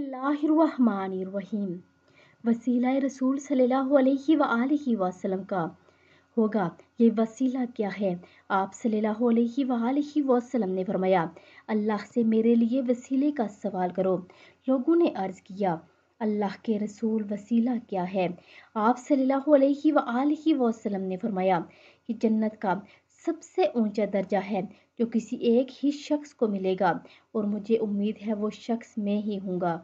बसमीम वसीला रसूल सल्लल्लाहु अलैहि का होगा ये वसीला क्या है आप सल्लल्लाहु अलैहि ने फरमाया अल्लाह से मेरे लिए वसीले का सवाल करो लोगों ने अर्ज़ किया अल्लाह के रसूल वसीला क्या है आप सल्लल्लाहु अलैहि ने फरमाया कि जन्नत का सबसे ऊंचा दर्जा है जो किसी एक ही शख्स को मिलेगा और मुझे उम्मीद है वो शख्स मैं ही हूँगा